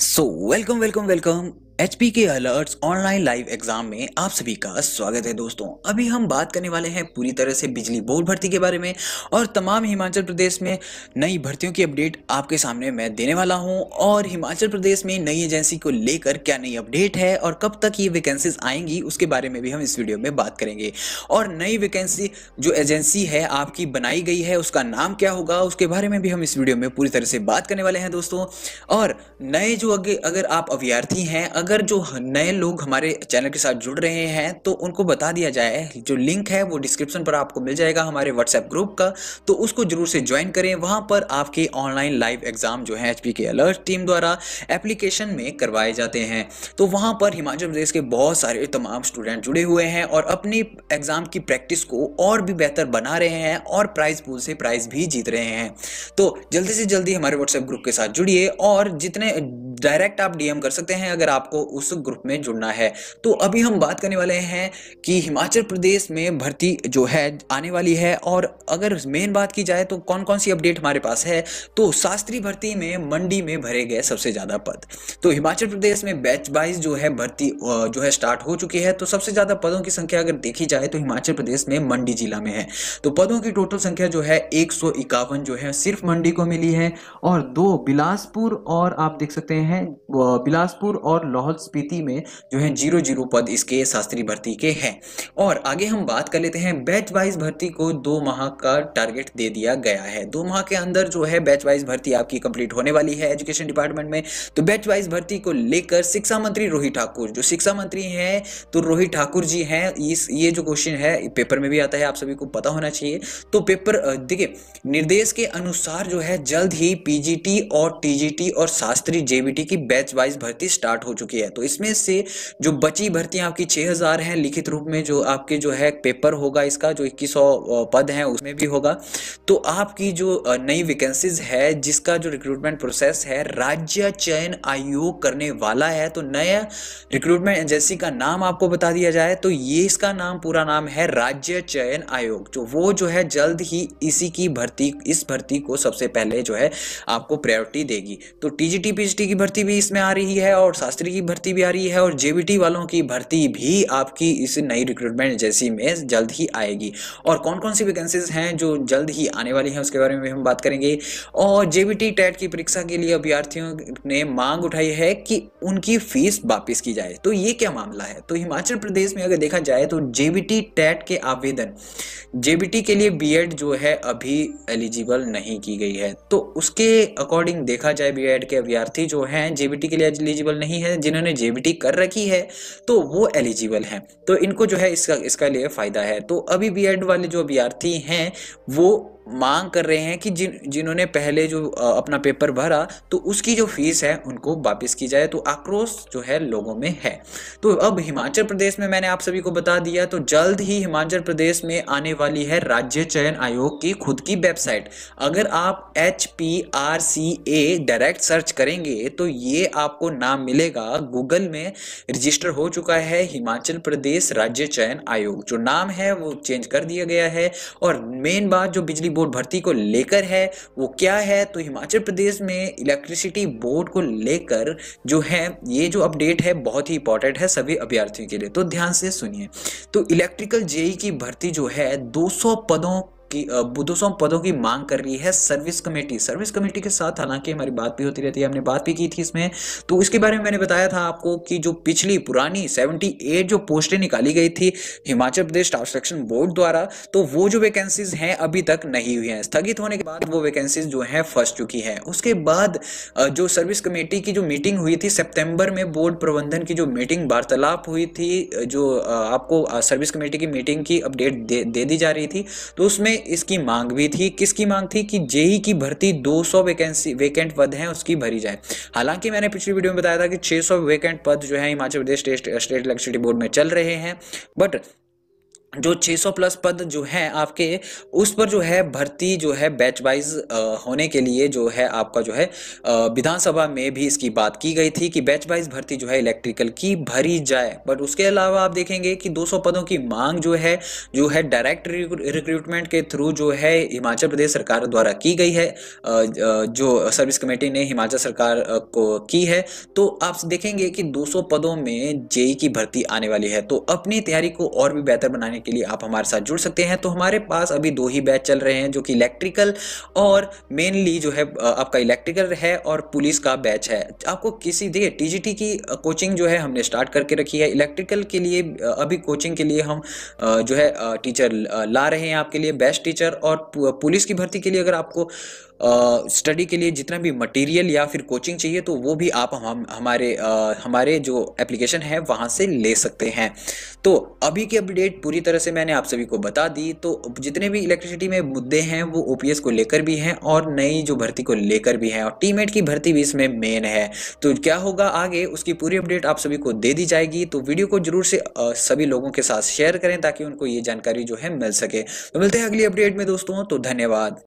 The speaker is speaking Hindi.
So, welcome, welcome, welcome H P के अलर्ट्स ऑनलाइन लाइव एग्जाम में आप सभी का स्वागत है दोस्तों अभी हम बात करने वाले हैं पूरी तरह से बिजली बोर्ड भर्ती के बारे में और तमाम हिमाचल प्रदेश में नई भर्तियों की अपडेट आपके सामने मैं देने वाला हूं और हिमाचल प्रदेश में नई एजेंसी को लेकर क्या नई अपडेट है और कब तक ये वैकेंसीज आएंगी उसके बारे में भी हम इस वीडियो में बात करेंगे और नई वैकेंसी जो एजेंसी है आपकी बनाई गई है उसका नाम क्या होगा उसके बारे में भी हम इस वीडियो में पूरी तरह से बात करने वाले हैं दोस्तों और नए जो अगर आप अभ्यर्थी हैं अगर जो नए लोग हमारे चैनल के साथ जुड़ रहे हैं तो उनको बता दिया जाए जो लिंक है वो डिस्क्रिप्शन पर आपको मिल जाएगा हमारे व्हाट्सएप ग्रुप का तो उसको जरूर से ज्वाइन करें वहाँ पर आपके ऑनलाइन लाइव एग्जाम जो है एच के अलर्ट टीम द्वारा एप्लीकेशन में करवाए जाते हैं तो वहाँ पर हिमाचल प्रदेश के बहुत सारे तमाम स्टूडेंट जुड़े हुए हैं और अपनी एग्ज़ाम की प्रैक्टिस को और भी बेहतर बना रहे हैं और प्राइज पूल से प्राइज भी जीत रहे हैं तो जल्दी से जल्दी हमारे व्हाट्सएप ग्रुप के साथ जुड़िए और जितने डायरेक्ट आप डीएम कर सकते हैं अगर आपको उस ग्रुप में जुड़ना है तो अभी हम बात करने वाले हैं कि हिमाचल प्रदेश में भर्ती जो है आने वाली है और अगर मेन बात की जाए तो कौन कौन सी अपडेट हमारे पास है तो शास्त्री भर्ती में मंडी में भरे गए सबसे ज़्यादा पद तो हिमाचल प्रदेश में बैच वाइज जो है भर्ती जो है स्टार्ट हो चुकी है तो सबसे ज़्यादा पदों की संख्या अगर देखी जाए तो हिमाचल प्रदेश में मंडी जिला में है तो पदों की टोटल संख्या जो है एक जो है सिर्फ मंडी को मिली है और दो बिलासपुर और आप देख सकते हैं हैं बिलासपुर और लाहौल स्पीति में जो है जीरो जीरो पद इसके शास्त्री भर्ती के हैं और आगे हम बात कर लेते हैं बैच वाइज भर्ती को दो माह का टारगेट दे दिया गया है दो माह के अंदर जो है बैच वाइज भर्ती आपकी कंप्लीट होने वाली है एजुकेशन डिपार्टमेंट में तो बैच वाइज भर्ती को लेकर शिक्षा मंत्री रोहित ठाकुर जो शिक्षा मंत्री हैं तो रोहित ठाकुर जी हैं इस ये जो क्वेश्चन है पेपर में भी आता है आप सभी को पता होना चाहिए तो पेपर देखिए निर्देश के अनुसार जो है जल्द ही पीजीटी और टीजीटी और शास्त्री जेबी यूपीटी की बैच वाइज भर्ती स्टार्ट हो चुकी है तो इसमें से जो बची भर्ती आपकी 6000 हैं लिखित रूप में जो आपके जो है पेपर होगा इसका जो 2100 पद हैं उसमें भी होगा तो आपकी जो नई वैकेंसीज है जिसका जो रिक्रूटमेंट प्रोसेस है राज्य चयन आयोग करने वाला है तो नया रिक्रूटमेंट एजेंसी का नाम आपको बता दिया जाए तो ये इसका नाम पूरा नाम है राज्य चयन आयोग जो तो वो जो है जल्द ही इसी की भर्ती इस भर्ती को सबसे पहले जो है आपको प्रायोरिटी देगी तो टीजीटी पीजीटी की भर्ती भी इसमें आ रही है और शास्त्री की भर्ती भी आ रही है और जेबीटी वालों की भर्ती भी आपकी इस नई रिक्रूटमेंट जैसी में जल्द ही आएगी और कौन कौन सी वैकेंसीज हैं जो जल्द ही आने वाली हैं उसके बारे में भी हम बात करेंगे और जेबीटी टेट की परीक्षा के लिए अभ्यर्थियों ने मांग उठाई है कि उनकी फीस वापिस की जाए तो ये क्या मामला है तो हिमाचल प्रदेश में अगर देखा जाए तो जेबीटी टेट के आवेदन जेबीटी के लिए बी जो है अभी एलिजिबल नहीं की गई है तो उसके अकॉर्डिंग देखा जाए बी के अभ्यर्थी जो है हैं जेबीटी के लिए एलिजिबल नहीं है जिन्होंने जेबीटी कर रखी है तो वो एलिजिबल हैं तो इनको जो है इसका इसका लिए फ़ायदा है तो अभी बी वाले जो अभ्यार्थी हैं वो मांग कर रहे हैं कि जिन जिन्होंने पहले जो अपना पेपर भरा तो उसकी जो फीस है उनको वापस की जाए तो आक्रोश जो है लोगों में है तो अब हिमाचल प्रदेश में मैंने आप सभी को बता दिया तो जल्द ही हिमाचल प्रदेश में आने वाली है राज्य चयन आयोग की खुद की वेबसाइट अगर आप H P R C A direct search करेंगे तो ये आपको नाम मिलेगा गूगल में रजिस्टर हो चुका है हिमाचल प्रदेश राज्य चयन आयोग जो नाम है वो चेंज कर दिया गया है और मेन बात जो बिजली बोर्ड भर्ती को लेकर है वो क्या है तो हिमाचल प्रदेश में इलेक्ट्रिसिटी बोर्ड को लेकर जो है ये जो अपडेट है बहुत ही इंपॉर्टेंट है सभी अभ्यर्थियों के लिए तो ध्यान से सुनिए तो इलेक्ट्रिकल जेई की भर्ती जो है 200 पदों कि दो पदों की मांग कर रही है सर्विस कमेटी सर्विस कमेटी के साथ हालांकि हमारी बात भी होती रहती है हमने बात भी की थी इसमें तो इसके बारे में मैंने बताया था आपको कि जो पिछली पुरानी 78 जो पोस्टें निकाली गई थी हिमाचल प्रदेश स्टाफ बोर्ड द्वारा तो वो जो वैकेंसीज हैं अभी तक नहीं हुई हैं स्थगित होने के बाद वो वैकेंसीज जो है फंस चुकी है उसके बाद जो सर्विस कमेटी की जो मीटिंग हुई थी सेप्टेम्बर में बोर्ड प्रबंधन की जो मीटिंग वार्तालाप हुई थी जो आपको सर्विस कमेटी की मीटिंग की अपडेट दे दी जा रही थी तो उसमें इसकी मांग भी थी किसकी मांग थी कि जेई की भर्ती 200 वैकेंसी वैकेंट पद हैं उसकी भरी जाए हालांकि मैंने पिछली वीडियो में बताया था कि 600 वैकेंट पद जो है Himachal Pradesh state state electricity board में चल रहे हैं बट जो 600 प्लस पद जो है आपके उस पर जो है भर्ती जो है बैच वाइज होने के लिए जो है आपका जो है विधानसभा में भी इसकी बात की गई थी कि बैच वाइज भर्ती जो है इलेक्ट्रिकल की भरी जाए बट उसके अलावा आप देखेंगे कि 200 पदों की मांग जो है जो है डायरेक्ट रिक्रूटमेंट के थ्रू जो है हिमाचल प्रदेश सरकार द्वारा की गई है जो सर्विस कमेटी ने हिमाचल सरकार को की है तो आप देखेंगे कि दो पदों में जेई की भर्ती आने वाली है तो अपनी तैयारी को और भी बेहतर बनाने होने के लिए आप हमारे साथ जुड़ सकते हैं तो हमारे पास अभी दो ही बैच चल रहे हैं जो कि इलेक्ट्रिकल और मेनली जो है आपका इलेक्ट्रिकल है और पुलिस का बैच है आपको किसी देखिए टीजीटी की कोचिंग जो है हमने स्टार्ट करके रखी है इलेक्ट्रिकल के लिए अभी कोचिंग के लिए हम जो है टीचर ला रहे हैं आपके लिए बेस्ट टीचर और पुलिस की भर्ती के लिए अगर आपको स्टडी के लिए जितना भी मटेरियल या फिर कोचिंग चाहिए तो वो भी आप हम हमारे आ, हमारे जो एप्लीकेशन है वहाँ से ले सकते हैं तो अभी की अपडेट पूरी तरह से मैंने आप सभी को बता दी तो जितने भी इलेक्ट्रिसिटी में मुद्दे हैं वो ओ को लेकर भी हैं और नई जो भर्ती को लेकर भी हैं और टीम की भर्ती भी इसमें मेन है तो क्या होगा आगे उसकी पूरी अपडेट आप सभी को दे दी जाएगी तो वीडियो को जरूर से आ, सभी लोगों के साथ शेयर करें ताकि उनको ये जानकारी जो है मिल सके तो मिलते हैं अगली अपडेट में दोस्तों तो धन्यवाद